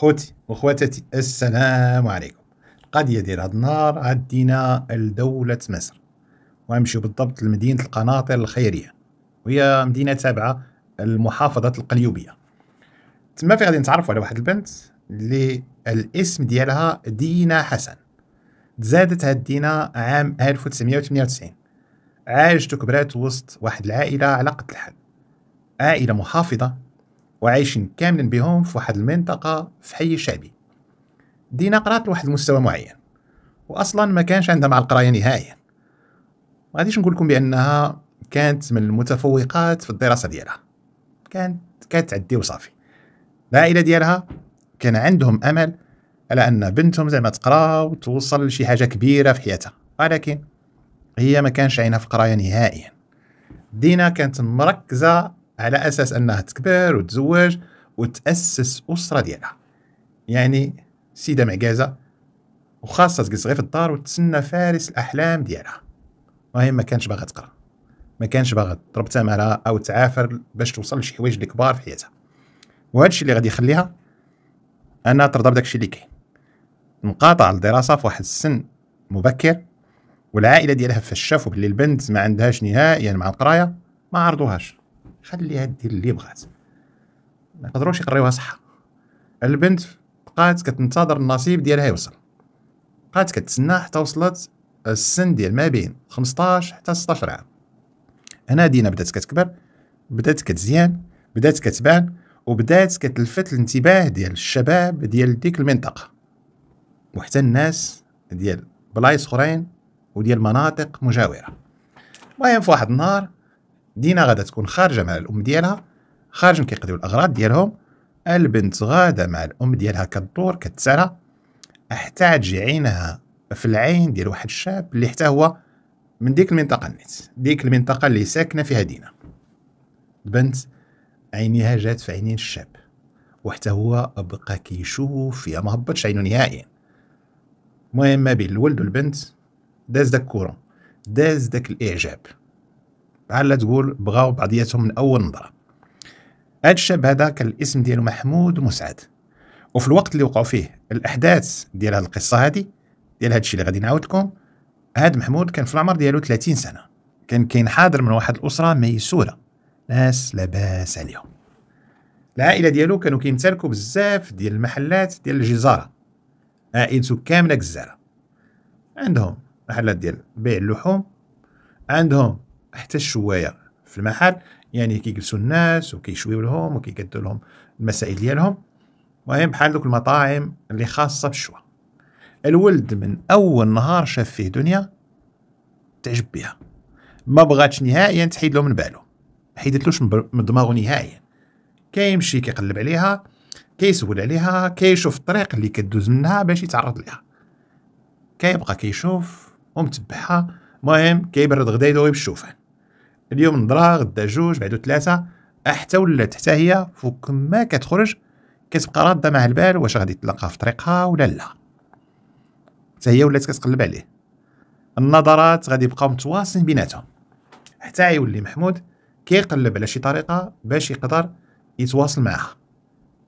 خوتي وخواتاتي السلام عليكم القضية ديال هاد النهار عدينا لدولة مصر وغنمشيو بالضبط لمدينة القناطر الخيرية وهي مدينة تابعة لمحافظة القليوبية تما في غادي نتعرفوا على واحد البنت اللي الاسم ديالها دينا حسن تزادت هاد دينا عام 1998 عاشت وكبرات وسط واحد العائلة على قد الحال عائلة محافظة وعايشين كاملين بهم في واحد المنطقة في حي شعبي دينا قرات لواحد المستوى معين وأصلا ما كانش عندها مع القراية نهائيا ما غاديش نقول لكم بأنها كانت من المتفوقات في الدراسة ديالها كانت كتعدي وصافي العائلة ديالها كان عندهم أمل على أن بنتهم زعما تقرا وتوصل لشي حاجة كبيرة في حياتها ولكن هي ما كانش عينها في القراية نهائيا دينا كانت مركزة على اساس انها تكبر وتزوج وتاسس اسره ديالها يعني سيده معكازه وخاصه تجلس غير في الدار وتسنى فارس الاحلام ديالها المهم ما كانش باغا تقرا ما كانش باغا تضرب تمارا او تعافر باش توصل لشي حوايج اللي كبار في حياتها وهذا الشيء اللي غادي يخليها انها ترضى بداك الشيء اللي كاين انقطع الدراسه في واحد السن مبكر والعائله ديالها فشافوا بلي البنت ما عندهاش نهائيا يعني مع القرايه ما عرضوهاش خليها دير اللي بغات ما يقدروش يقريوها صح البنت بقات كتنتظر النصيب ديالها يوصل بقات كتسنى حتى وصلت السن ديال ما بين 15 حتى 16 عام هنا دينا بدات كتكبر بدات كتزيان بدات كتبان وبدات كتلفت الانتباه ديال الشباب ديال ديك المنطقه وحتى الناس ديال بلايص اخرين وديال مناطق مجاوره المهم في واحد النهار دينا غادا تكون خارجه مع الام ديالها خارجين كيقضيو الاغراض ديالهم البنت غادا مع الام ديالها كدور كتسرى حتى تجي عينها في العين ديال واحد الشاب اللي حتى هو من ديك المنطقه نيت ديك المنطقه اللي ساكنه فيها دينا البنت عينيها جات في عينين الشاب وحتى هو بقى كيشوف فيها ما هبطش عينو نهائيا المهم ما بين الولد والبنت داز داك كورون داز داك الاعجاب بحال تقول بغاو بعضياتهم من اول نظره هاد الشاب هذا كان الاسم ديالو محمود مسعد وفي الوقت اللي وقعوا فيه الاحداث ديال هاد القصه هادي ديال هادشي اللي غادي نعاود لكم هاد محمود كان في العمر ديالو 30 سنه كان كاين حاضر من واحد الاسره ميسوره ناس لاباس عليهم العائله ديالو كانوا كيمتلكوا بزاف ديال المحلات ديال الجزاره عائلته كامله جزاره عندهم محلات ديال بيع اللحوم عندهم حتى الشوايه في المحل يعني كيجلسوا الناس وكيشويو لهم وكيقدوا لهم المسائل ديالهم المهم بحال دوك المطاعم اللي خاصه بالشوا الولد من اول نهار شاف فيه دنيا تعجب بها ما بغاتش نهائيا تحيد له من بالو ما حيدتلوش من دماغه نهائيا كيمشي كيقلب عليها كيسول عليها كيشوف الطريق اللي كدوز منها باش يتعرض ليها كيبقى كيشوف ومتبعها المهم كيبرد غدا يدوي بالشوفان اليوم نضرا غدا جوج بعدو ثلاثه حتى ولات حتى هي فوق ما كتخرج كتبقى راده مع البال واش غادي تلقاها في طريقها ولا لا حتى هي ولات كتقلب عليه النظرات غادي يبقاو متواصلين بيناتهم حتى يولي محمود كيقلب على شي طريقه باش يقدر يتواصل معها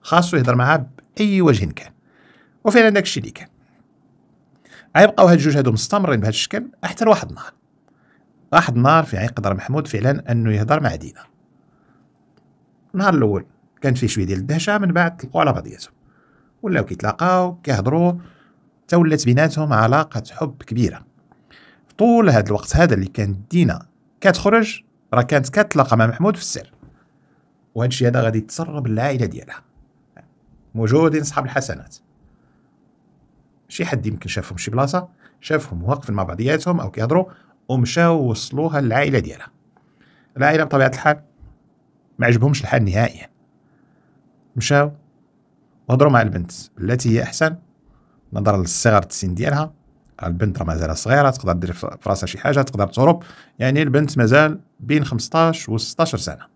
خاصو يهضر معها باي وجه كان وفعلا داكشي اللي كان غيبقاو هاد الجوج هادو مستمرين بهذا الشكل حتى لواحد النهار واحد النهار في عين قدر محمود فعلا انه يهضر مع دينا النهار الاول كانت فيه شويه ديال الدهشه من بعد تلقوا على بعضياتهم ولاو كيتلاقاو كيهضروا حتى ولات بيناتهم علاقه حب كبيره طول هذا الوقت هذا اللي كانت دينا كتخرج راه كانت كتلاقى مع محمود في السر وهذا الشيء هذا غادي يتسرب للعائله ديالها موجودين صحاب الحسنات شي حد يمكن شافهم شي بلاصه شافهم واقفين مع بعضياتهم او كيهضروا ومشاو وصلوها للعائله ديالها العائله بطبيعه الحال ما عجبهمش الحال نهائيا مشاو وهضروا مع البنت التي هي احسن نظرا للصغر السن ديالها البنت راه مازال صغيره تقدر دير في راسها شي حاجه تقدر تهرب يعني البنت مازال بين 15 و 16 سنه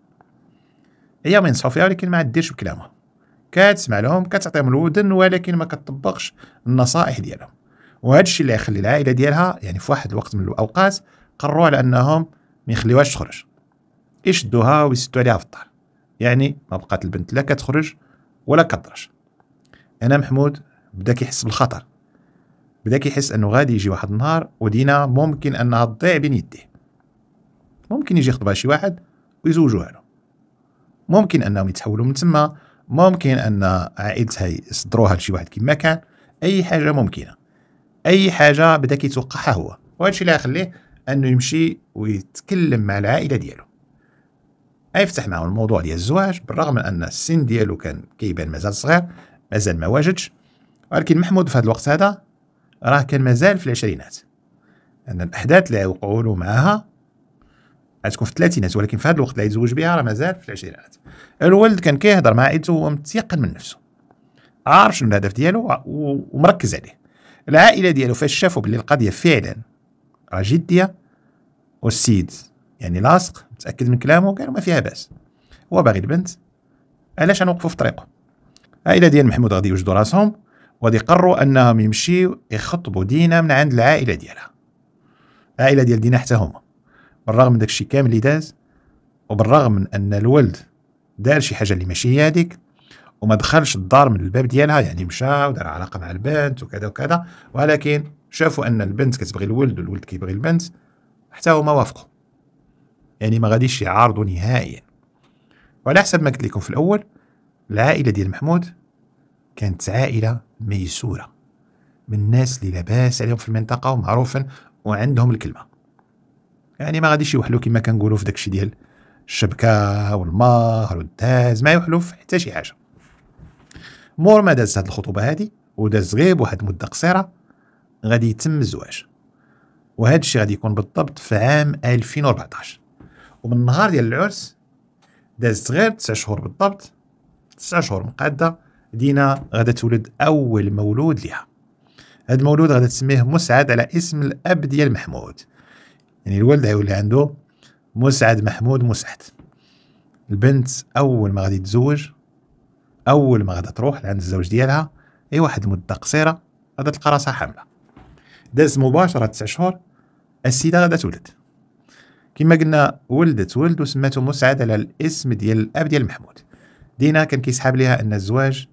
هي ما ينصحوا فيها ولكن ما عديرش بكلامها كتسمع لهم كتعطيهم الودن ولكن ما كتطبقش النصائح ديالهم وهذا الشيء اللي يخلي العائله ديالها يعني في واحد الوقت من الاوقات قرروا على انهم ما يخليوهاش تخرج يشدوها ويسدوا عليها في الدار يعني ما بقات البنت لا كتخرج ولا كتدرج انا محمود بدا كيحس بالخطر بدا كيحس انه غادي يجي واحد النهار ودينا ممكن انها تضيع بين يديه ممكن يجي يخطبها شي واحد ويزوجوها له ممكن انهم يتحولوا من تما ممكن ان عائلتها يصدروها لشي واحد كما كان اي حاجه ممكنه اي حاجه بدا كيتوقعها هو وهذا الشيء اللي غيخليه انه يمشي ويتكلم مع العائله ديالو غيفتح معه الموضوع ديال الزواج بالرغم من ان السن ديالو كان كيبان مازال صغير مازال ما واجدش ولكن محمود في هذا الوقت هذا راه كان مازال في العشرينات ان الاحداث اللي وقعوا له معها غتكون في الثلاثينات ولكن في هذا الوقت اللي يتزوج بها راه مازال في العشرينات الولد كان كيهضر مع عائلته وهو متيقن من نفسه عارف شنو الهدف ديالو ومركز عليه العائله ديالو فاش شافوا بلي القضيه فعلا راه جديه والسيد يعني لاصق متاكد من كلامه قالوا ما فيها باس هو باغي البنت علاش غنوقفو في طريقه العائله ديال محمود غادي يوجدوا راسهم وغادي يقرروا انهم يمشيو يخطبوا دينا من عند العائله ديالها العائله ديال دينا حتى هما بالرغم من داكشي كامل اللي داز وبالرغم من ان الولد دار شي حاجه اللي ماشي هي هذيك وما دخلش الدار من الباب ديالها يعني مشى ودار علاقه مع البنت وكذا وكذا ولكن شافوا ان البنت كتبغي الولد والولد كيبغي البنت حتى هما وافقوا يعني ما غاديش يعارضوا نهائيا وعلى حسب ما قلت لكم في الاول العائله ديال محمود كانت عائله ميسوره من الناس اللي لاباس عليهم في المنطقه ومعروفين وعندهم الكلمه يعني ما غاديش يوحلوا كما كنقولوا في داكشي ديال الشبكه والمهر والداز ما يوحلوا في حتى شي حاجه مور ما دازت هاد الخطوبه هادي وداز غير بواحد المده قصيره غادي يتم الزواج وهذا الشيء غادي يكون بالضبط في عام 2014 ومن النهار ديال العرس دازت غير 9 شهور بالضبط 9 شهور مقاده دينا غادا تولد اول مولود ليها هاد المولود غادا تسميه مسعد على اسم الاب ديال محمود يعني الولد غيولي عنده مسعد محمود مسعد البنت اول ما غادي تزوج اول ما غادا تروح لعند الزوج ديالها اي واحد المده قصيره غادا تلقى راسها حامله داز مباشره تسع شهور السيده غادا تولد كما قلنا ولدت ولد وسماتو مسعد على الاسم ديال الاب ديال محمود دينا كان كيسحاب ليها ان الزواج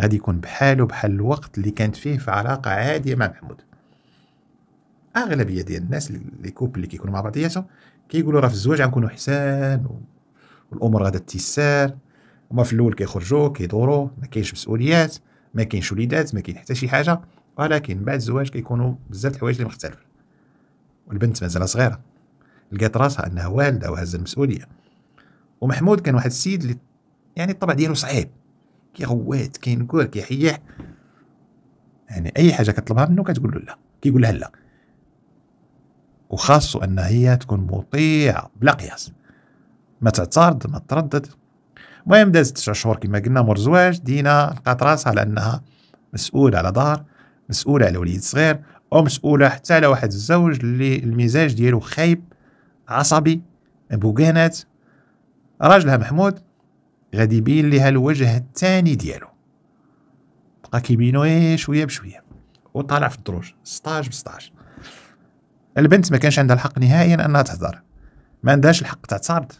غادي يكون بحاله بحال الوقت اللي كانت فيه في علاقه عاديه مع محمود اغلبيه ديال الناس لي كوب اللي كيكونوا مع بعضياتهم كيقولوا راه في الزواج غنكونوا حسان والامور غادا تيسار هما في الاول كيخرجوا كيدوروا ما كاينش مسؤوليات ما كاينش وليدات ما كاين حتى شي حاجه ولكن بعد الزواج كيكونوا بزاف الحوايج اللي مختلفه والبنت مازال صغيره لقات راسها انها والده وهز المسؤوليه ومحمود كان واحد السيد اللي يعني الطبع ديالو صعيب كيغوات كينكور كيحيح يعني اي حاجه كطلبها منه كتقول له لا كيقول لها لا وخاصو ان هي تكون مطيعه بلا قياس ما تعترض ما تردد المهم دازت تسع شهور كما قلنا مور زواج دينا لقات راسها على انها مسؤوله على دار مسؤوله على وليد صغير او مسؤولة حتى على واحد الزوج اللي المزاج ديالو خايب عصبي بوكانات راجلها محمود غادي يبين ليها الوجه الثاني ديالو بقى كيبينو ايه شويه بشويه وطالع في الدروج سطاج بسطاج البنت ما كانش عندها الحق نهائيا انها تهضر ما عندهاش الحق تعترض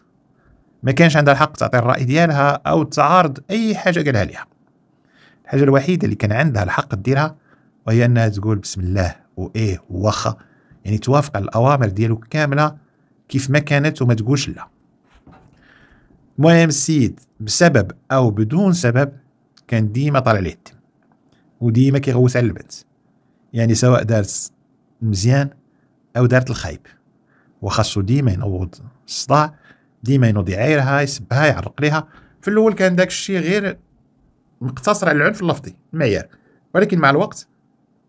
ما كانش عندها الحق تعطي الراي ديالها او تعارض اي حاجه قالها ليها الحاجه الوحيده اللي كان عندها الحق ديرها وهي انها تقول بسم الله وايه وخا يعني توافق على الاوامر ديالو كامله كيف ما كانت وما تقولش لا المهم السيد بسبب او بدون سبب كان ديما طالع ليه الدم وديما كيغوت على البنت يعني سواء دارت مزيان او دارت الخايب وخاصو ديما ينوض الصداع ديما ينوض يعايرها يسبها يعرق ليها في الاول كان داك الشيء غير مقتصر على العنف اللفظي المعيار ولكن مع الوقت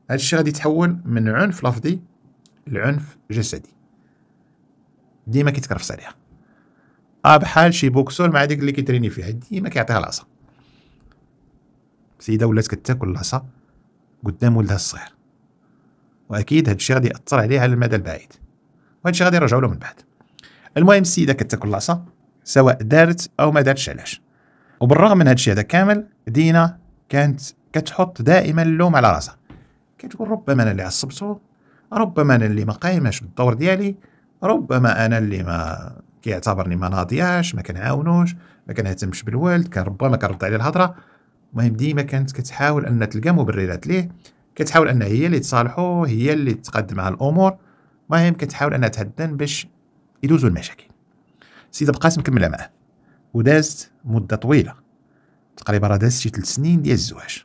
هذا الشيء غادي يتحول من عنف لفظي لعنف جسدي ديما كيتكرفس عليها اه بحال شي بوكسور مع ديك اللي كيتريني فيها ديما كيعطيها العصا سيده ولات كتاكل العصا قدام ولدها الصغير واكيد هادشي غادي ياثر عليها على المدى البعيد وهادشي غادي يرجعوا له من بعد المهم السيده كتاكل العصا سواء دارت او ما دارتش علاش وبالرغم من هادشي هذا كامل دينا كانت كتحط دائما اللوم على راسها كتقول ربما انا اللي عصبته ربما انا اللي ما قايمش بالدور ديالي ربما انا اللي ما كيعتبرني ما ناضياش ما كنعاونوش ما كنهتمش بالوالد كان ربما كنرد عليه الهضره المهم ديما كانت كتحاول ان تلقى مبررات ليه كتحاول ان هي اللي تصالحو هي اللي تقدم على الامور المهم كتحاول انها تهدن باش يدوزوا المشاكل سيد ابو قاسم معاه ودازت مده طويله تقريبا راه دازت شي ثلاث سنين ديال الزواج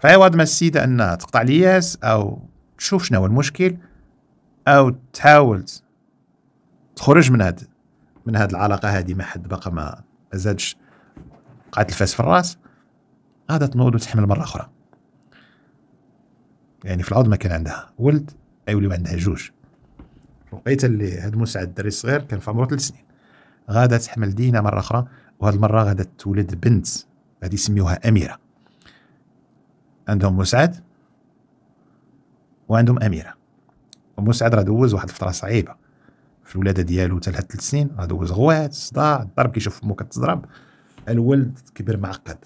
فعوض ما السيده انها تقطع الياس او تشوف شنو هو المشكل او تحاول تخرج من هاد من هاد العلاقه هادي ما حد باقا ما زادش قعدت الفاس في الراس غادا تنوض وتحمل مره اخرى يعني في العوض ما كان عندها ولد ايوليو عندها جوج وقيت اللي هاد مسعد الدري الصغير كان في عمره ثلاث سنين غادا تحمل دينا مره اخرى وهاد المره غادا تولد بنت غادي يسميوها اميره عندهم مسعد وعندهم اميره ومسعد راه دوز واحد الفتره صعيبه في الولاده ديالو حتى لهاد ثلاث سنين راه دوز غوات صداع الضرب كيشوف امه كتضرب الولد كبر معقد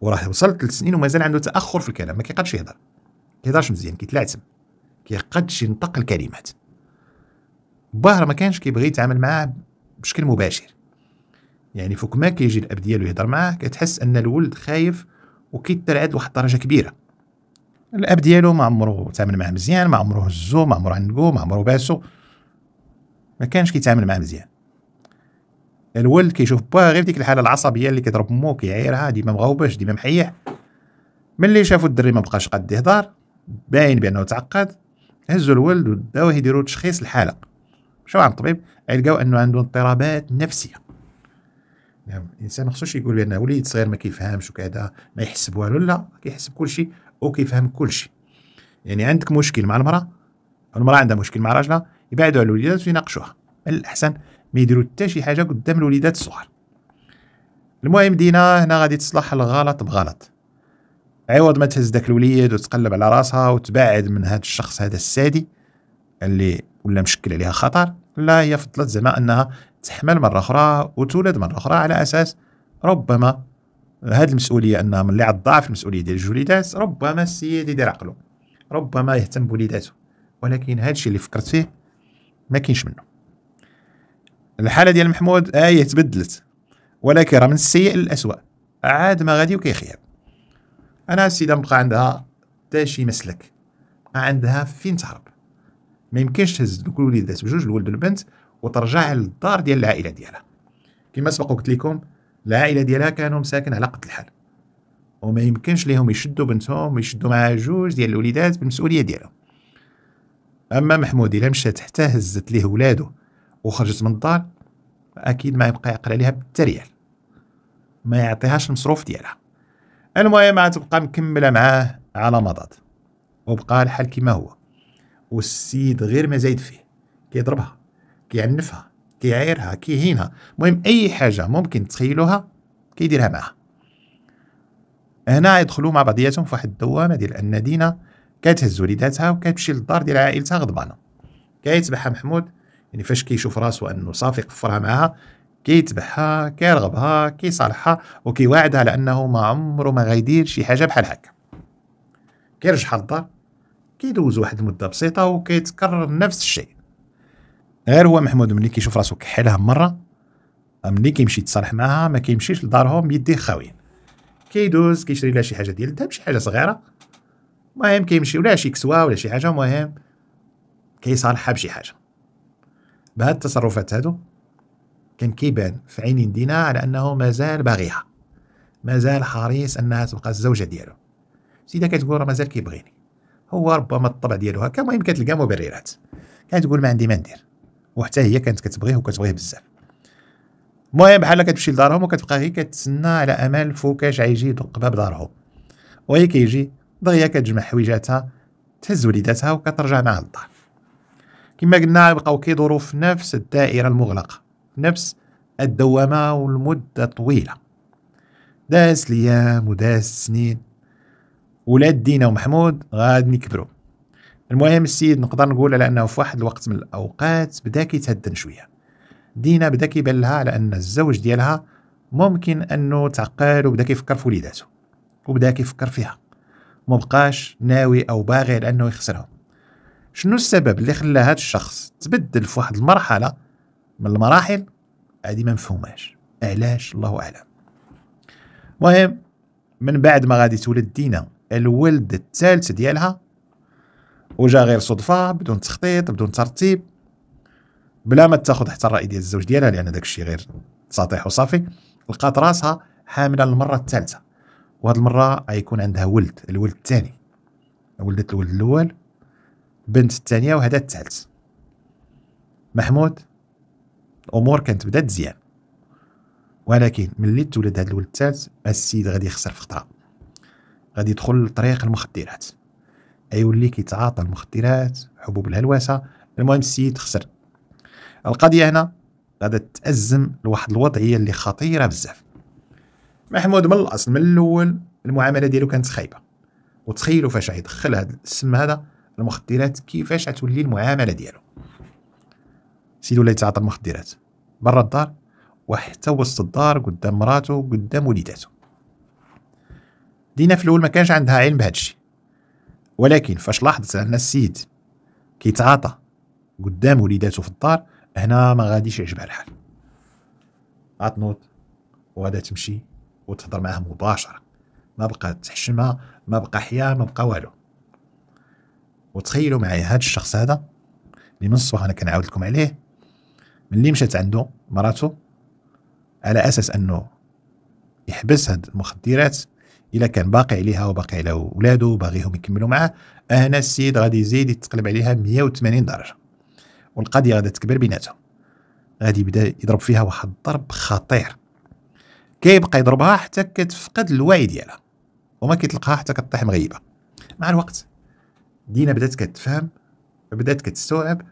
وراه وصل ثلاث سنين ومازال عنده تاخر في الكلام ما كيقدرش يهضر كيهضرش مزيان كيتلعثم كيقدش ينطق الكلمات باهر ما كانش كيبغي يتعامل معاه بشكل مباشر يعني فوق ما كيجي الاب ديالو يهضر معاه كتحس ان الولد خايف وكيترعد لواحد الدرجه كبيره الاب ديالو ما عمرو تعامل معاه مزيان ما عمرو هزو ما عمرو عنقو ما عمرو باسو ما كانش كيتعامل معاه مزيان الولد كيشوف باه غير ديك الحاله العصبيه اللي كيضرب مو كيعايرها ديما مغوبش ديما محيح ملي شافو الدري ما بقاش قاد يهضر باين بانه تعقد هزوا الولد وداوه يديروا تشخيص الحاله مشاو عند الطبيب لقاو انه عنده اضطرابات نفسيه يعني الانسان ما خصوش يقول بان وليد صغير ما كيفهمش وكذا ما يحس بوالو لا كيحس بكل شيء وكيفهم كل شيء يعني عندك مشكل مع المراه المراه عندها مشكل مع راجلها يبعدوا على الوليدات ويناقشوها من الاحسن ما يديروا حتى شي حاجه قدام الوليدات الصغار المهم دينا هنا غادي تصلح الغلط بغلط عوض ما تهز ذاك الوليد وتقلب على راسها وتبعد من هذا الشخص هذا السادي اللي ولا مشكل عليها خطر لا هي فضلت زعما انها تحمل مره اخرى وتولد مره اخرى على اساس ربما هذه المسؤوليه انها من اللي ضعف المسؤوليه ديال جوج وليدات ربما السيد يدير عقله ربما يهتم بوليداته ولكن هذا الشيء اللي فكرت فيه ما كاينش منه الحاله ديال محمود ايه تبدلت ولكن راه من السيء للاسوء عاد ما غادي وكيخيب انا السيده مبقى عندها حتى شي مسلك ما عندها فين تهرب ما يمكنش تهز دوك الوليدات بجوج الولد والبنت وترجع للدار ديال العائله ديالها كما سبق قلت لكم العائله ديالها كانوا مساكن على قد الحال وما يمكنش ليهم يشدوا بنتهم ويشدوا معها جوج ديال الوليدات بالمسؤوليه ديالهم اما محمود الا مشات حتى هزت ليه ولادو وخرجت من الدار اكيد ما يبقى يقرا ليها بالتريال ما يعطيهاش المصروف ديالها المهم تبقى مكمله معاه على مضض وبقى الحال كما هو والسيد غير ما زايد فيه كيضربها كيعنفها كيعايرها كيهينها المهم اي حاجه ممكن تخيلوها كيديرها معها هنا يدخلوا مع بعضياتهم في واحد الدوامه ديال ان دينا كتهز وليداتها وكتمشي للدار ديال عائلتها غضبانه كيتبعها محمود يعني فاش كيشوف راسو انه صافي قفرها معاها كيتبعها كيرغبها كيصالحها وكيواعدها على انه ما عمره ما غيدير شي حاجه بحال هكا كيرجع للدار كيدوز واحد المده بسيطه وكيتكرر نفس الشيء غير هو محمود ملي كيشوف راسو كحلها مره ملي كيمشي يتصالح معاها ما كيمشيش لدارهم يديه خاوين كيدوز كيشري لها شي حاجه ديال الذهب شي حاجه صغيره المهم كيمشي ولا شي كسوه ولا شي حاجه المهم كيصالحها بشي حاجه بهاد التصرفات هادو كان كيبان في عينين دينا على أنه مازال باغيها مازال حريص أنها تبقى الزوجة ديالو سيدة كتقول راه مازال كيبغيني هو ربما الطبع ديالو هكا المهم كتلقى مبررات كتقول ما عندي ما ندير وحتى هي كانت كتبغيه وكتبغيه بزاف المهم بحال كتمشي لدارهم وكتبقى غير كتسنى على امل فوكاش عيجي يدق باب دارهم وهي كيجي دغيا كتجمع حويجاتها تهز وليداتها وكترجع مع للدار كما قلنا بقاو كيدورو في نفس الدائره المغلقه نفس الدوامة والمدة طويلة داس ليام وداس سنين ولاد دينا ومحمود غاد يكبروا المهم السيد نقدر نقول على انه في واحد الوقت من الاوقات بدا كيتهدن شويه دينا بدا كيبان لها على ان الزوج ديالها ممكن انه تعقل وبدا كيفكر في وليداته وبدا كيفكر فيها مبقاش ناوي او باغي على انه يخسرهم شنو السبب اللي خلى هذا الشخص تبدل في واحد المرحله من المراحل هذه ما مفهوماش علاش الله اعلم مهم من بعد ما غادي تولد دينا الولد الثالث ديالها وجا غير صدفه بدون تخطيط بدون ترتيب بلا ما تاخذ حتى الراي ديال الزوج ديالها لان داك الشيء غير سطيح وصافي لقات راسها حامله للمره الثالثه وهاد المره غيكون عندها ولد الولد الثاني ولدت الولد الاول بنت الثانيه وهذا الثالث محمود الامور كانت بدات مزيان ولكن ملي تولد هذا الولد الثالث السيد غادي يخسر في خطره غادي يدخل لطريق المخدرات ايولي كيتعاطى المخدرات حبوب الهلوسه المهم السيد خسر القضيه هنا غادا تأزم لواحد الوضعيه اللي خطيره بزاف محمود من الاصل من الاول المعامله ديالو كانت خايبه وتخيلوا فاش غيدخل هذا السم هذا المخدرات كيفاش غتولي المعامله ديالو سيدي ولا يتعاطى المخدرات برا الدار وحتى وسط الدار قدام مراته قدام وليداته دينا في الاول ما كانش عندها علم بهذا الشيء ولكن فاش لاحظت ان السيد كيتعاطى قدام وليداته في الدار هنا ما غاديش يعجبها الحال عطنوط وغادا تمشي وتهضر معاه مباشره ما بقى تحشمها ما بقى حياه ما بقى والو وتخيلوا معايا هذا الشخص هذا اللي من الصباح انا كنعاود لكم عليه ملي مشات عنده مراته على اساس انه يحبس هاد المخدرات الا كان باقي عليها وباقي على ولادو وباغيهم يكملوا معاه هنا السيد غادي يزيد يتقلب عليها 180 درجه والقضيه غادا تكبر بيناتهم غادي يبدا يضرب فيها واحد الضرب خطير كيبقى يضربها حتى كتفقد الوعي ديالها وما كيطلقها حتى كطيح مغيبه مع الوقت دينا بدات كتفهم بدات كتستوعب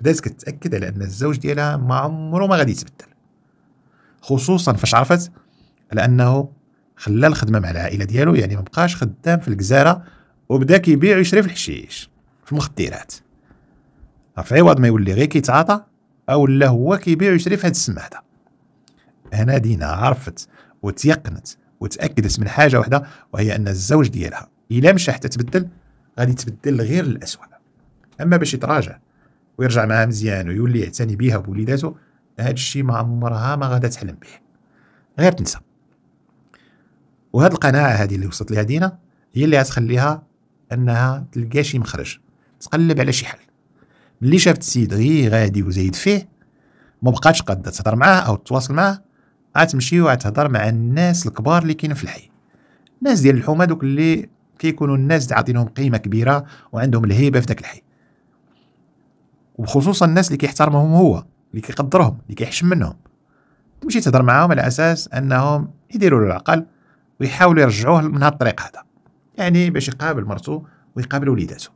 بدات كتاكد على ان الزوج ديالها ما عمره ما غادي يتبدل خصوصا فاش عرفت على انه خلى الخدمه مع العائله ديالو يعني ما بقاش خدام في الجزيره وبدا كيبيع ويشري في الحشيش في المخدرات في عوض ما يولي غير كيتعاطى او لا هو كيبيع ويشري في هاد هذا هنا دينا عرفت وتيقنت وتاكدت من حاجه واحده وهي ان الزوج ديالها الا مشى حتى تبدل غادي تبدل غير للاسوء اما باش يتراجع ويرجع معها مزيان ويولي يعتني بها وبوليداته هذا الشيء ما عمرها ما غادا تحلم به غير تنسى وهاد القناعه هذه اللي وصلت لها دينا هي اللي غتخليها انها تلقى شي مخرج تقلب على شي حل ملي شافت السيد غي غادي وزايد فيه ما بقاتش قادة تهضر معاه او تتواصل معاه غتمشي وغتهضر مع الناس الكبار اللي كاينين في الحي الناس ديال الحومه دوك اللي كيكونوا الناس عاطينهم قيمه كبيره وعندهم الهيبه في داك الحي وخصوصا الناس اللي كيحترمهم هو اللي كيقدرهم اللي كيحشم منهم تمشي تهضر معاهم على اساس انهم يديروا له العقل ويحاولوا يرجعوه من هذا الطريق هذا يعني باش يقابل مرتو ويقابل وليداتو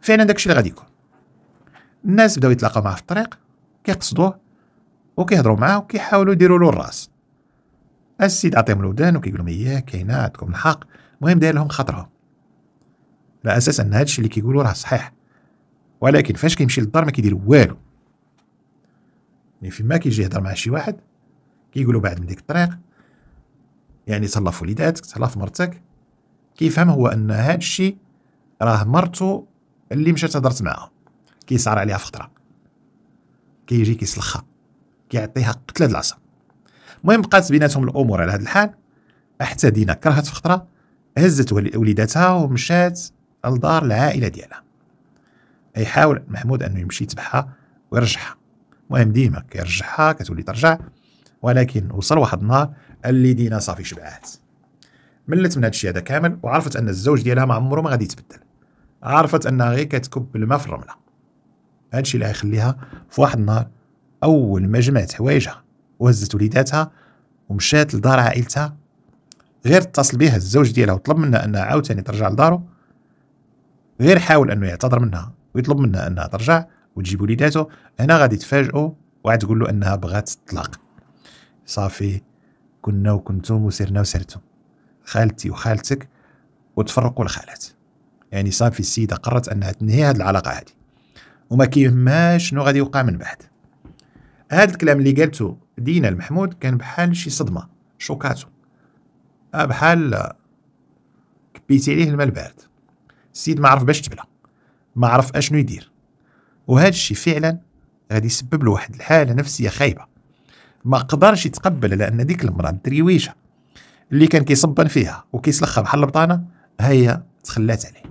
فعلا داكشي اللي غادي يكون الناس بداو يتلاقاو معاه في الطريق كيقصدوه وكيهضروا معاه وكيحاولوا يديروا له الراس السيد عطيهم الودان وكيقول لهم اياه كاينه عندكم الحق المهم داير لهم خاطرهم على اساس ان هادشي اللي كيقولوا راه صحيح ولكن فاش كيمشي للدار ما كيدير والو يعني فيما كيجي يهضر مع شي واحد كيقول بعد من ديك الطريق يعني تهلا في وليداتك تهلا في مرتك كيفهم هو ان هذا الشيء راه مرتو اللي مشات هضرت معاها كيسعر عليها في خطره كيجي كيسلخها كيعطيها قتله العصا المهم بقات بيناتهم الامور على هذا الحال حتى دينا كرهت في خطره هزت وليداتها ومشات لدار العائله ديالها يحاول محمود انه يمشي يتبعها ويرجعها المهم ديما كيرجعها كتولي ترجع ولكن وصل واحد النهار اللي دينا صافي شبعات ملت من هادشي هذا كامل وعرفت ان الزوج ديالها ما عمره ما غادي يتبدل عرفت انها غير كتكب الماء في الرمله هادشي اللي غيخليها في واحد النهار اول ما جمعت حوايجها وهزت وليداتها ومشات لدار عائلتها غير اتصل بها الزوج ديالها وطلب منها انها عاوتاني ترجع لدارو غير حاول انه يعتذر منها ويطلب منها انها ترجع وتجيب وليداتو هنا غادي تفاجئوا تقول له انها بغات الطلاق صافي كنا وكنتم وسرنا وسرتم خالتي وخالتك وتفرقوا الخالات يعني صافي السيده قررت انها تنهي هذه العلاقه هذه وما كيهمهاش شنو غادي يوقع من بعد هذا الكلام اللي قالته دينا المحمود كان بحال شي صدمه شوكاتو آه، بحال كبيتي عليه الماء البارد السيد ما عرف باش تبلى ما عرف اشنو يدير وهذا الشيء فعلا غادي يسبب له واحد الحاله نفسيه خايبه ما قدرش يتقبل لان ديك المراه الدرويشه اللي كان كيصبن فيها وكيسلخها بحال البطانه هي تخلات عليه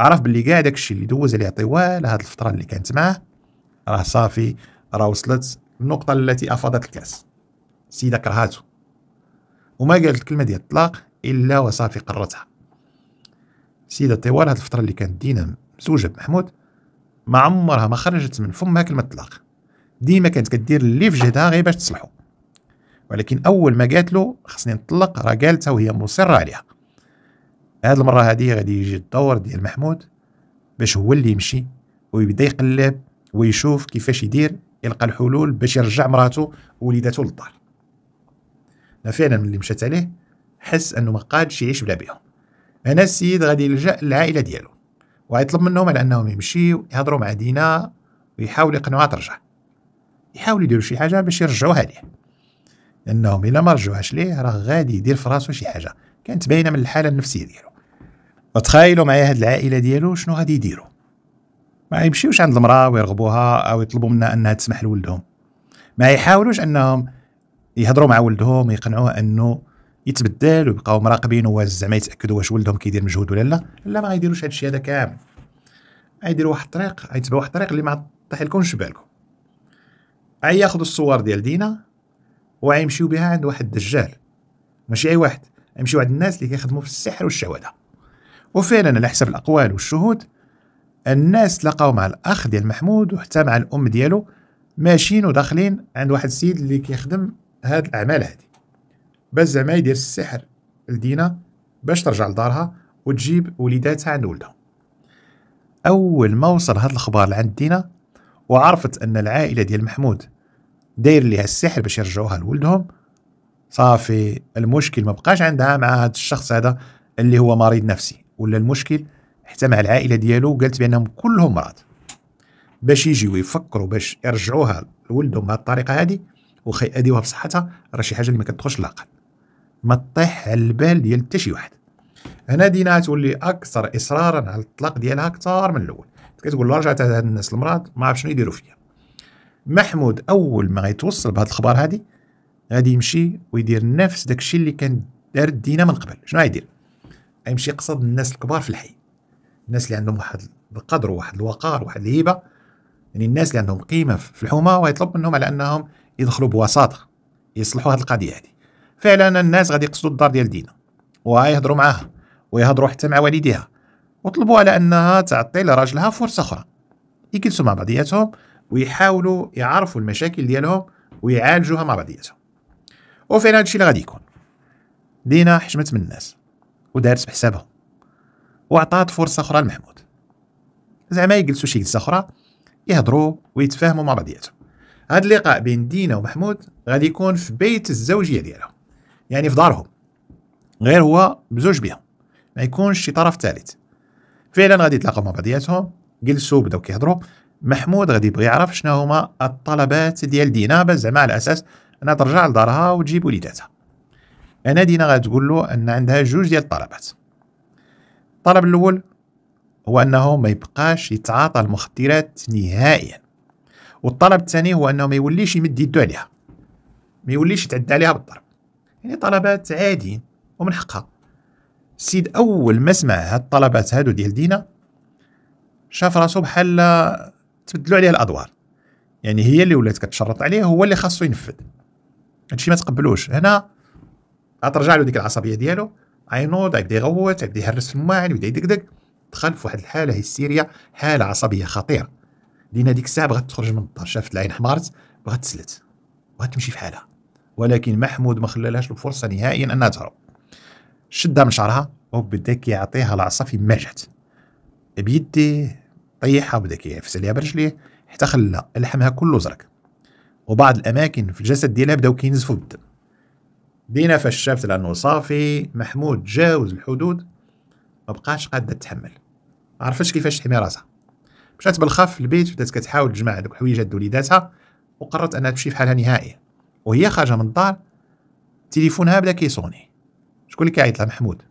عرف باللي كاع داكشي اللي دوز عليه طوال هاد الفتره اللي كانت معاه راه صافي راه وصلت النقطه التي افاضت الكاس السيده كرهاته وما قالت الكلمه ديال الطلاق الا وصافي قررتها السيده طوال هاد الفتره اللي كانت دينا مزوجه بمحمود ما عمرها ما خرجت من فمها كلمه طلاق ديما كانت كدير اللي في جهدها غير باش تصلحو ولكن اول ما قالت له خصني نطلق راه قالتها وهي مصره عليها هاد المره هادي غادي يجي الدور ديال محمود باش هو اللي يمشي ويبدا يقلب ويشوف كيفاش يدير يلقى الحلول باش يرجع مراته ووليداتو للدار فعلا ملي مشات عليه حس انه ما قادش يعيش بلا بيهم هنا السيد غادي يلجا للعائله ديالو وغيطلب منهم على انهم يمشيو يهضروا مع دينا ويحاول يقنعوها ترجع يحاول يديروا شي حاجه باش يرجعوها ليه لانهم الا ما رجعوهاش ليه راه غادي يدير في راسو شي حاجه كانت باينه من الحاله النفسيه ديالو وتخيلوا معايا هاد العائله ديالو شنو غادي يديروا ما يمشيوش عند المراه ويرغبوها او يطلبوا منها انها تسمح لولدهم ما يحاولوش انهم يهضروا مع ولدهم ويقنعوه انه يتبدل ويبقاو مراقبين واش زعما يتاكدوا واش ولدهم كيدير مجهود ولا لا لا ما غيديروش هذا الشيء هذا كامل غيديروا واحد الطريق غيتبعوا واحد الطريق اللي ما طيح لكمش بالكم غياخذوا الصور ديال دينا وغيمشيو بها عند واحد الدجال ماشي اي واحد غيمشيو عند الناس اللي كيخدموا في السحر والشعوذه وفعلا على حسب الاقوال والشهود الناس تلاقاو مع الاخ ديال محمود وحتى مع الام ديالو ماشيين وداخلين عند واحد السيد اللي كيخدم هاد الاعمال هذه بس زعما يدير السحر لدينا باش ترجع لدارها وتجيب وليداتها عند ولدها اول ما وصل هاد الخبر لعند دينا وعرفت ان العائله ديال محمود داير ليها السحر باش يرجعوها لولدهم صافي المشكل ما بقاش عندها مع هاد الشخص هذا اللي هو مريض نفسي ولا المشكل حتى مع العائله ديالو قالت بانهم كلهم مرض باش يجيو يفكروا باش يرجعوها لولدهم بهذه الطريقه هذه وخي اديوها بصحتها راه شي حاجه اللي ما كتدخلش العقل ما تطيح على البال ديال حتى شي واحد هنا دينا تولي اكثر اصرارا على الطلاق ديالها اكثر من الاول كتقول له رجعت هاد الناس المراد ما عرف شنو يديروا فيا محمود اول ما غيتوصل بهاد الخبر هادي غادي يمشي ويدير نفس داكشي اللي كان دار دينا من قبل شنو غيدير غيمشي يقصد الناس الكبار في الحي الناس اللي عندهم واحد القدر وواحد الوقار وواحد الهيبه يعني الناس اللي عندهم قيمه في الحومه ويطلب منهم على انهم يدخلوا بوساطه يصلحوا هاد القضيه هادي فعلا الناس غادي يقصدوا الدار ديال دينا ويهضروا معاها ويهضروا حتى مع والديها وطلبوا على انها تعطي لراجلها فرصه اخرى يجلسوا مع بعضياتهم ويحاولوا يعرفوا المشاكل ديالهم ويعالجوها مع بعضياتهم وفعلا هادشي اللي غادي يكون دينا حشمت من الناس ودارت بحسابها وعطات فرصه اخرى لمحمود زعما يجلسوا شي جلسه اخرى يهضروا ويتفاهموا مع بعضياتهم هاد اللقاء بين دينا ومحمود غادي يكون في بيت الزوجيه ديالهم يعني في دارهم غير هو بزوج بيهم ما يكونش شي طرف ثالث فعلا غادي يتلاقاو مع بعضياتهم جلسوا بداو كيهضروا محمود غادي يبغي يعرف شنو هما الطلبات ديال دينا بس زعما على اساس انها ترجع لدارها وتجيب وليداتها انا دينا غتقول له ان عندها جوج ديال الطلبات الطلب الاول هو انه ما يبقاش يتعاطى المخدرات نهائيا والطلب الثاني هو انه ما يوليش يمد يدو عليها ما يوليش يتعدى عليها بالضرب يعني طلبات عاديين ومن حقها السيد اول ما سمع هاد الطلبات هادو ديال دينا شاف راسو بحال تبدلوا عليه الادوار يعني هي اللي ولات كتشرط عليه هو اللي خاصو ينفذ هادشي ما تقبلوش هنا غترجع له ديك العصبيه ديالو عينوض عيبدا يغوت يبدا يهرس في الماعن يبدا يدقدق دخل في واحد الحاله السيريا حاله عصبيه خطيره دينا ديك الساعه بغات تخرج من الدار شافت العين حمارت بغات تسلت بغات تمشي في حالها ولكن محمود ما خلالهاش الفرصه نهائيا انها تهرب شدها من شعرها وبدا كيعطيها العصا في ما جات بيديه طيحها وبدا كيعفس عليها برجليه حتى خلى لحمها كله زرق وبعض الاماكن في الجسد ديالها بداو كينزفوا بالدم دينا فاش شافت لانه صافي محمود جاوز الحدود ما بقاش قادة تتحمل ما عرفتش كيفاش تحمي راسها مشات بالخف في البيت بدات كتحاول تجمع دوك الحويجات وليداتها وقررت انها تمشي في حالها نهائيا وهي خارجه من الدار تليفونها بدا كيصوني شكون اللي كيعيط لها محمود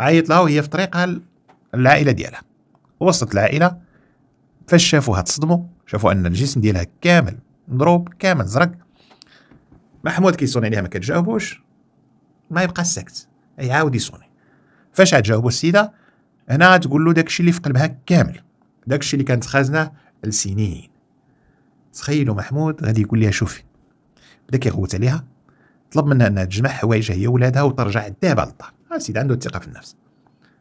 عيط لها وهي في طريقها للعائله ديالها وصلت العائله فاش شافوها تصدموا شافوا ان الجسم ديالها كامل مضروب كامل زرق محمود كيصوني عليها ما كتجاوبوش ما يبقى ساكت يعاود يصوني فاش عتجاوبو السيده هنا تقول له داكشي اللي في قلبها كامل داكشي اللي كانت خازنه لسنين تخيلوا محمود غادي يقول لها شوفي بدا كيغوت عليها طلب منها انها تجمع حوايجها هي ولادها وترجع دابا للدار السيد عنده الثقه في النفس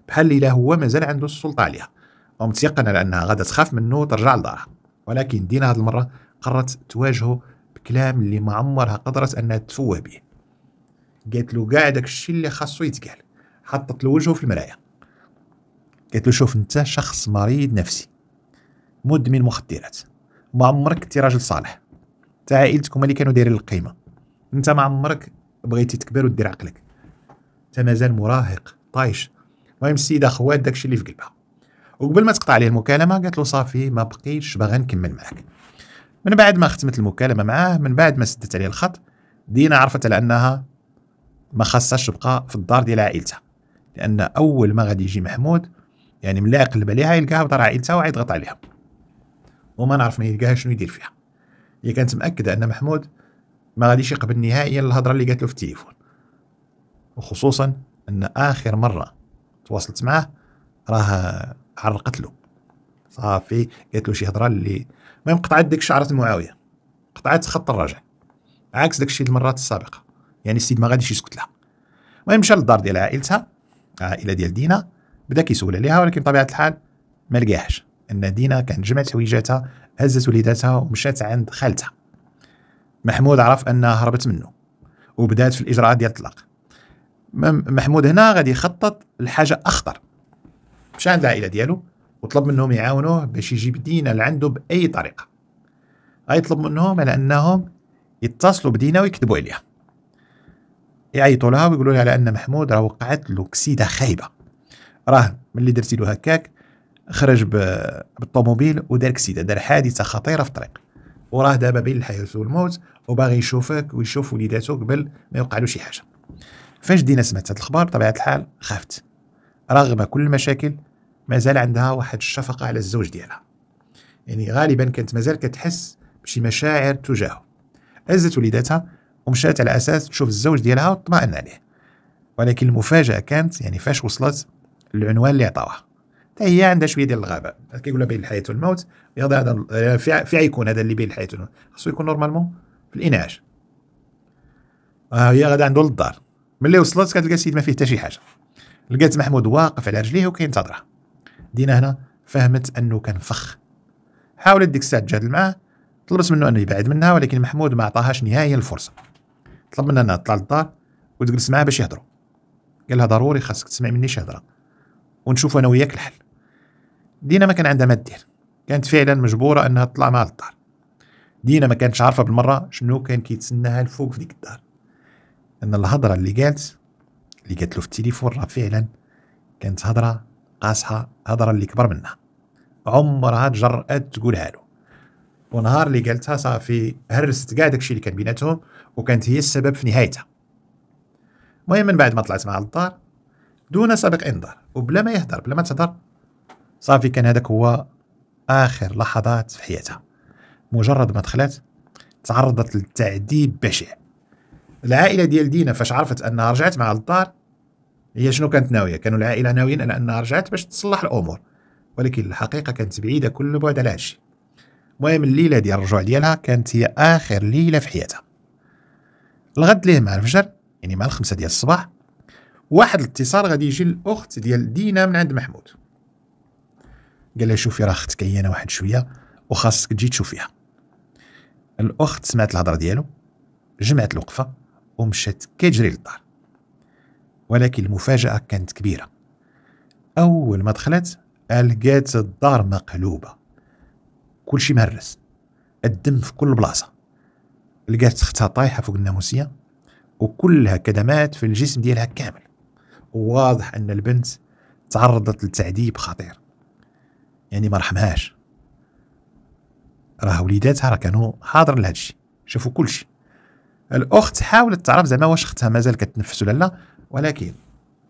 بحال الا هو مازال عنده السلطه عليها ومتيقن على انها غادا تخاف منه وترجع لدارها ولكن دينا هذه المره قررت تواجهه بكلام اللي ما عمرها قدرت انها تفوه به قالت له كاع داك الشيء اللي خاصو يتقال حطت له وجهه في المرايه قالت له شوف انت شخص مريض نفسي مدمن مخدرات ما عمرك كنتي راجل صالح تاع عائلتك هما اللي كانوا دايرين القيمه انت ما عمرك بغيتي تكبر ودير عقلك انت مازال مراهق طايش المهم السيده خوات داكشي اللي في قلبها وقبل ما تقطع عليه المكالمه قالت له صافي ما بقيتش باغا نكمل معاك من بعد ما ختمت المكالمه معاه من بعد ما سدت عليه الخط دينا عرفت على انها ما خاصهاش تبقى في الدار ديال عائلتها لان اول ما غادي يجي محمود يعني ملي قلب عليها يلقاها في دار عائلتها وعيضغط عليها وما نعرف ما يلقاها شنو يدير فيها هي كانت مأكدة أن محمود ما غاديش يقبل نهائيا الهضرة اللي قالت له في التليفون وخصوصا أن آخر مرة تواصلت معاه راه عرقت له صافي قالت له شي هضره اللي المهم قطعت ديك شعره معاويه قطعت خط الرجع عكس داك الشيء المرات السابقه يعني السيد ما غاديش يسكت لها المهم مشى للدار ديال عائلتها العائله ديال دينا بدا كيسول عليها ولكن بطبيعه الحال ما لقاهاش ان دينا كانت جمعت حويجاتها هزت وليداتها ومشات عند خالتها محمود عرف انها هربت منه وبدات في الاجراءات ديال الطلاق محمود هنا غادي يخطط لحاجه اخطر مشى عند العائله ديالو وطلب منهم يعاونوه باش يجيب دينا لعنده باي طريقه غيطلب منهم على انهم يتصلوا بدينا ويكتبوا عليها يعيطوا لها ويقولوا لها على ان محمود راه وقعت له كسيده خايبه راه ملي درتي له هكاك خرج بالطوموبيل ودار كسيده دار حادثه خطيره في الطريق وراه دابا بين الحياه والموت وباغي يشوفك ويشوف وليداتو قبل ما يوقع له شي حاجه فاش دينا سمعت هاد الخبر بطبيعه الحال خافت رغم كل المشاكل مازال عندها واحد الشفقه على الزوج ديالها يعني غالبا كانت مازال كتحس بشي مشاعر تجاهه هزت وليداتها ومشات على اساس تشوف الزوج ديالها وتطمئن عليه ولكن المفاجاه كانت يعني فاش وصلت العنوان اللي عطاوها هي عندها شويه ديال الغابه كيقول لها بين الحياه والموت يضع هذا آه، في يكون هذا اللي بين الحياه والموت خصو يكون نورمالمون في الانعاش آه هي غادا عنده للدار ملي وصلت كتلقى السيد ما فيه حتى شي حاجه لقات محمود واقف على رجليه وكينتظرها دينا هنا فهمت انه كان فخ حاولت ديك الساعه تجادل معاه طلبت منه انه يبعد منها ولكن محمود ما عطاهاش نهائيا الفرصه طلب منها انها تطلع للدار وتجلس معاه باش يهضروا قال لها ضروري خاصك تسمع مني شي هضره ونشوف انا وياك الحل دينا ما كان عندها ما دير كانت فعلا مجبوره انها تطلع مع الدار دينا ما كانتش عارفه بالمره شنو كان كيتسناها الفوق في ديك الدار ان الهضره اللي قالت اللي قالت له في التليفون راه فعلا كانت هضره قاصحه هضره اللي كبر منها عمرها تجرأت تقولها له ونهار اللي قالتها صافي هرست كاع داكشي اللي كان بيناتهم وكانت هي السبب في نهايتها المهم من بعد ما طلعت مع الدار دون سابق انذار وبلا ما يهدر بلا ما تهدر صافي كان هذاك هو اخر لحظات في حياتها مجرد ما دخلت تعرضت للتعذيب بشع العائله ديال دينا فاش عرفت انها رجعت مع الدار هي شنو كانت ناويه كانوا العائله ناويين على انها رجعت باش تصلح الامور ولكن الحقيقه كانت بعيده كل البعد على هادشي المهم الليله ديال الرجوع ديالها كانت هي اخر ليله في حياتها الغد ليه مع الفجر يعني مع الخمسة ديال الصباح واحد الاتصال غادي يجي الاخت ديال دينا من عند محمود قال لها شوفي راه اختك عيانه واحد شويه وخاصك تجي تشوفيها الاخت سمعت الهضره ديالو جمعت الوقفه ومشات كتجري للدار ولكن المفاجاه كانت كبيره اول ما دخلت لقات الدار مقلوبه كلشي مهرس الدم في كل بلاصه لقات اختها طايحه فوق الناموسيه وكلها كدمات في الجسم ديالها كامل واضح ان البنت تعرضت لتعذيب خطير يعني ما رحمهاش راه وليداتها راه كانوا حاضر لهذا الشيء شافوا كل شيء الاخت حاولت تعرف زعما واش اختها مازال كتنفس ولا لا ولكن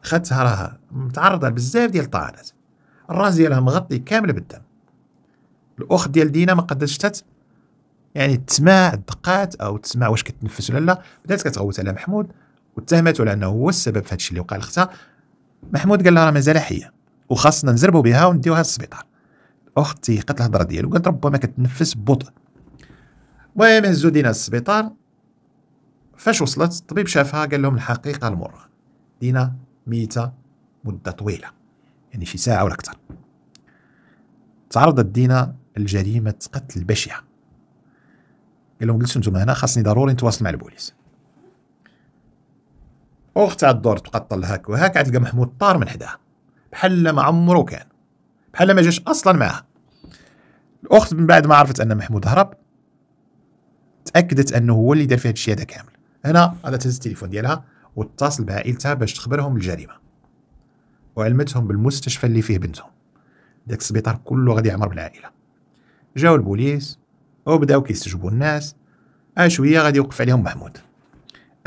خدتها راها متعرضه لبزاف ديال الطعنات الراس ديالها مغطي كامل بالدم الاخت ديال دينا ما قدرتش تت يعني تسمع الدقات او تسمع واش كتنفس ولا لا بدات كتغوت على محمود واتهمته لانه هو السبب في الشيء اللي وقع لاختها محمود قال لها راه مازال حيه وخاصنا نزربوا بها ونديوها للسبيطار اختي تيقات الهضره ديالو قالت ربما كتنفس ببطء المهم هزو دينا للسبيطار فاش وصلت الطبيب شافها قال لهم الحقيقه المره دينا ميته مده طويله يعني شي ساعه ولا اكثر تعرضت دينا لجريمه قتل بشعه قال لهم جلسوا نتوما هنا خاصني ضروري نتواصل مع البوليس اختها الدور تبقى طل هاك وهاك عتلقى محمود طار من حداها بحال ما عمرو كان بحال ما جاش اصلا معها الاخت من بعد ما عرفت ان محمود هرب تاكدت انه هو اللي دار في هذا الشيء هذا كامل هنا غادا تهز التليفون ديالها واتصل بعائلتها باش تخبرهم الجريمه وعلمتهم بالمستشفى اللي فيه بنتهم داك السبيطار كله غادي يعمر بالعائله جاو البوليس وبداو كيستجبوا الناس ا آه شويه غادي يوقف عليهم محمود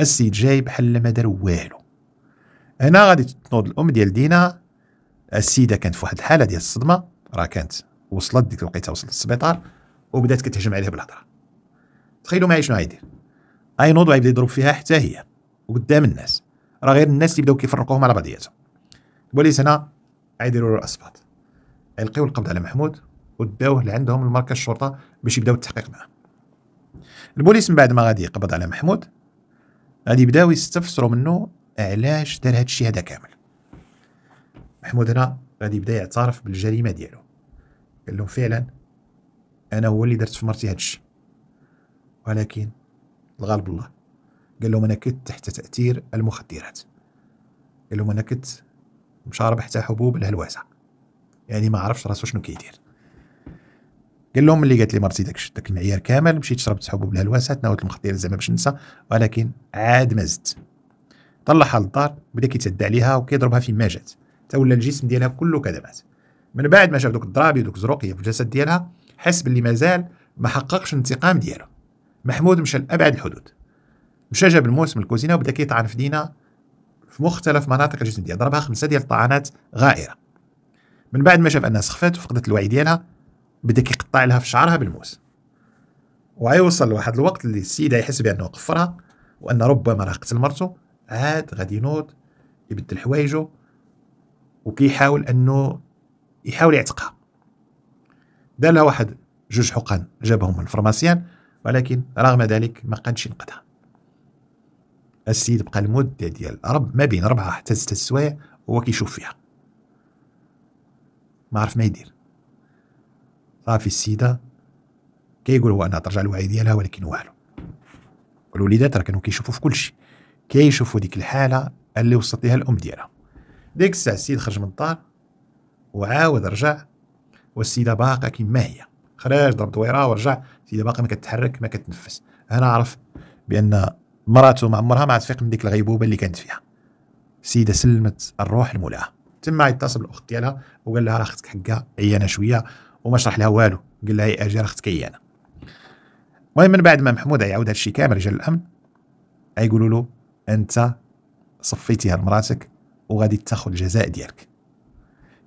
السيد جاي بحال ما دار والو هنا غادي تنوض الام ديال دينا السيده كانت في واحد الحاله ديال الصدمه راه كانت وصلت ديك الوقيته وصلت للسبيطار وبدات كتهجم عليه بالهضره تخيلوا معايا شنو غايدير غينوض وغيبدا يضرب فيها حتى هي وقدام الناس راه غير الناس اللي بداو كيفرقوهم على بعضياتهم البوليس هنا غيديروا له الاسباط غيلقيو القبض على محمود وداوه لعندهم لمركز الشرطه باش يبداو التحقيق معاه البوليس من بعد ما غادي يقبض على محمود غادي يبداو يستفسروا منه علاش دار هادشي هذا كامل محمود هنا غادي يبدا يعترف بالجريمه ديالو قال لهم فعلا انا هو اللي درت في مرتي هذا الشيء ولكن الغالب الله قال لهم انا كنت تحت تاثير المخدرات قال لهم انا كنت مشارب حتى حبوب الهلوسه يعني ما عرفش راسو شنو كيدير قال لهم ملي قالت لي مرتي داك داك المعيار كامل مشيت شربت حبوب الهلوسه تناولت المخدرات زعما باش ننسى ولكن عاد ما زدت طلعها للدار بدا كيتعدى عليها وكيضربها فين ما جات ولا الجسم ديالها كله كدمات من بعد ما شاف دوك الضرابي ودوك الزروقيه في الجسد ديالها حس باللي مازال ما حققش الانتقام ديالو محمود مشى لابعد الحدود مشى جاب الموس من الكوزينه وبدا كيطعن في دينا في مختلف مناطق الجسم ديالها ضربها خمسه ديال الطعنات غائره من بعد ما شاف انها سخفت وفقدت الوعي ديالها بدا كيقطع لها في شعرها بالموس وعيوصل لواحد الوقت اللي السيده يحس بانه قفرها وان ربما راه قتل مرته عاد غادي ينوض يبدل حوايجه وكيحاول انه يحاول يعتقها دار لها واحد جوج حقن جابهم الفرماسيان ولكن رغم ذلك ما قادش ينقذها السيد بقى المده ديال رب ما بين ربعه حتى ستة سوايع وهو كيشوف فيها ما عرف ما يدير صافي السيده كيقول هو انها ترجع الوعي ديالها ولكن والو الوليدات راه كانوا كيشوفوا في كل شيء كيشوفوا ديك الحاله اللي وصلت ليها الام ديالها ديك الساعة السيد خرج من الدار وعاود رجع والسيدة باقة كما هي خرج ضرب دويرة ورجع السيدة باقة ما كتحرك ما كتنفس هنا عرف بأن مراته ما عمرها ما تفيق من ديك الغيبوبة اللي كانت فيها السيدة سلمت الروح لمولاها تما يتصل بالاخت ديالها وقال لها راه اختك حقها عيانه شويه وما شرح لها والو قال لها إيه، اجي راه اختك عيانه المهم من بعد ما محمود يعاود هادشي كامل رجال الامن يقولوا له انت صفيتيها لمراتك وغادي تاخذ الجزاء ديالك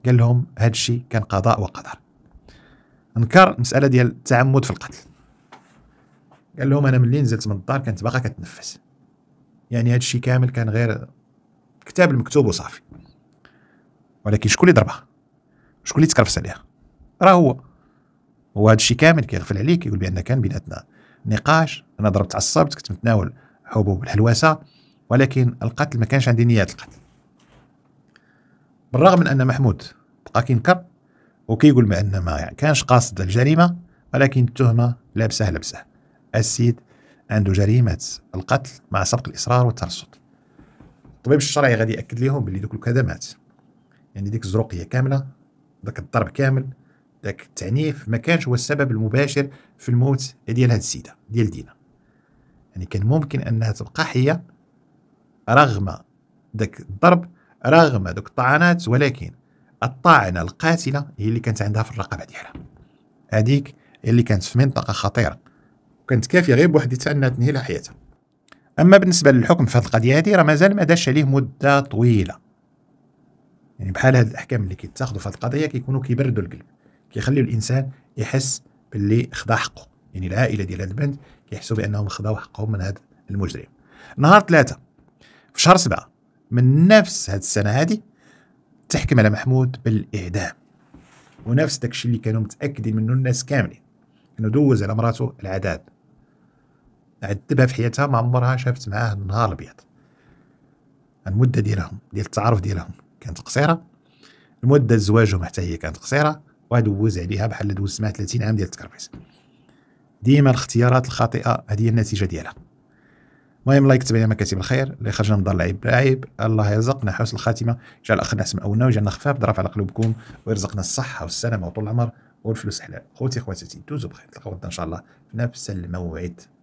قال لهم هذا الشيء كان قضاء وقدر انكر المساله ديال التعمد في القتل قال لهم انا ملي نزلت من الدار كنت باقا كتنفس يعني هذا الشيء كامل كان غير كتاب المكتوب وصافي ولكن شكون اللي ضربها شكون اللي تكرفس عليها راه هو هو هذا الشيء كامل كيغفل عليه كيقول بان كان بيناتنا نقاش انا ضربت عصبت كنت متناول حبوب الحلوسه ولكن القتل ما كانش عندي نيات القتل بالرغم من أن محمود بقى كينكر وكيقول بأن ما يعني كانش قاصد الجريمة ولكن التهمة لابسه لبسه السيد عنده جريمة القتل مع سبق الإصرار والترصد الطبيب الشرعي غادي يأكد لهم باللي دوك الكدمات يعني ديك الزروقية كاملة داك الضرب كامل داك التعنيف ما كانش هو السبب المباشر في الموت ديال هاد السيدة ديال دينا يعني كان ممكن أنها تبقى حية رغم داك الضرب رغم ذوك الطعنات ولكن الطاعنه القاتله هي اللي كانت عندها في الرقبه ديالها هذيك اللي كانت في منطقه خطيره وكانت كافيه غير بوحدة انها تنهي لها حياتها اما بالنسبه للحكم في هذه القضيه هذه راه مازال ما داش عليه مده طويله يعني بحال هاد الاحكام اللي كيتاخذوا في هذه القضيه كيكونوا كيبردوا القلب كيخليوا الانسان يحس باللي خدا حقه يعني العائله ديال هاد البنت كيحسوا بانهم خداو حقهم من هذا المجرم نهار ثلاثه في شهر سبعه من نفس هاد السنه هادي تحكم على محمود بالاعدام ونفس داكشي اللي كانوا متاكدين منه الناس كاملين انه دوز على مراته العذاب عذبها في حياتها ما عمرها شافت معاه النهار الابيض المده ديالهم ديال التعارف ديالهم كانت قصيره المده زواجهم حتى هي كانت قصيره ودوز عليها بحال دوز معاه 30 عام ديال التكربيس ديما الاختيارات الخاطئه هذه هي النتيجه ديالها المهم الله يكتب علينا مكاتب الخير اللي خرجنا من دار العيب العيب الله يرزقنا حسن الخاتمه يجعل اخرنا حسن اولنا ويجعلنا خفاف ضرف على قلوبكم ويرزقنا الصحه والسلامه وطول العمر والفلوس حلال خوتي خواتاتي دوزوا بخير تلقاو ان شاء الله في نفس الموعد